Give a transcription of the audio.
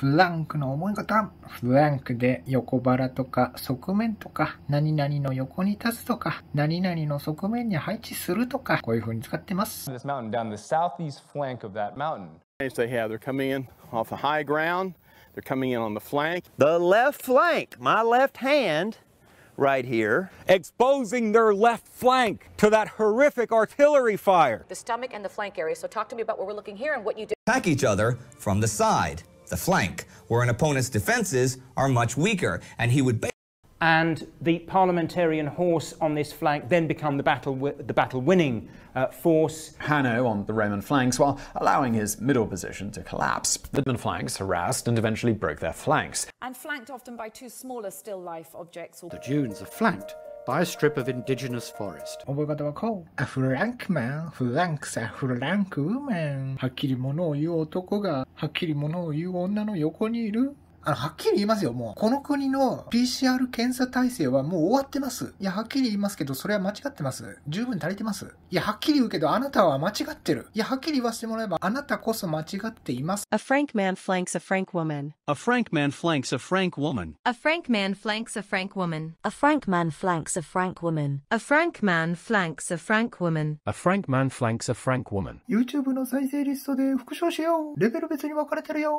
フランクの思い方。フランクで横腹とか側面とか、何々の横に立つとか、何々の側面に配置するとか、こういう風に使ってます。This mountain down the southeast flank of that mountain. They have, they're coming in off a high ground. They're coming in on the flank. The left flank, my left hand right here. Exposing their left flank to that horrific artillery fire. The stomach and the flank area. So talk to me about what we're looking here and what you do. Attack each other from the side the flank, where an opponent's defences are much weaker, and he would. And the parliamentarian horse on this flank then become the battle the battle winning uh, force. Hanno on the Roman flanks, while allowing his middle position to collapse. The Roman flanks harassed and eventually broke their flanks. And flanked often by two smaller still life objects. Or the Dunes are flanked by a strip of indigenous forest. 覚え方はこう。アフランクマン、フランクス、フランクウマン。はっきり物を言う男が、はっきり物を言う女の横にいる。あの、はっきり言いますよ、もう。この国の PCR 検査体制はもう終わってます。いや、はっきり言いますけど、それは間違ってます。十分足りてます。いや、はっきり言うけど、あなたは間違ってる。いや、はっきり言わせてもらえば、あなたこそ間違っています。A frank man flanks a frank woman. A frank man flanks a frank woman. A frank man flanks a frank woman. A frank man flanks a frank woman. A frank man flanks a frank woman. A frank man flanks a frank woman. YouTube の再生リストで復唱しよう。レベル別に分かれてるよ。